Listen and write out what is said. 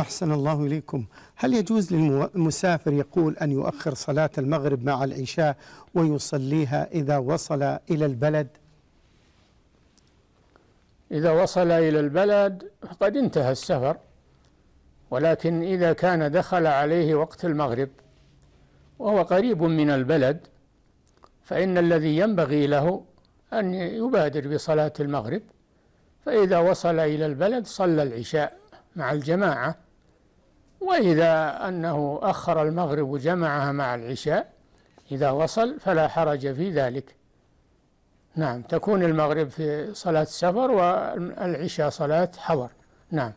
أحسن الله إليكم هل يجوز للمسافر يقول أن يؤخر صلاة المغرب مع العشاء ويصليها إذا وصل إلى البلد إذا وصل إلى البلد قد انتهى السفر ولكن إذا كان دخل عليه وقت المغرب وهو قريب من البلد فإن الذي ينبغي له أن يبادر بصلاة المغرب فإذا وصل إلى البلد صلى العشاء مع الجماعة وإذا أنه أخر المغرب وجمعها مع العشاء إذا وصل فلا حرج في ذلك نعم تكون المغرب في صلاة السفر والعشاء صلاة حضر نعم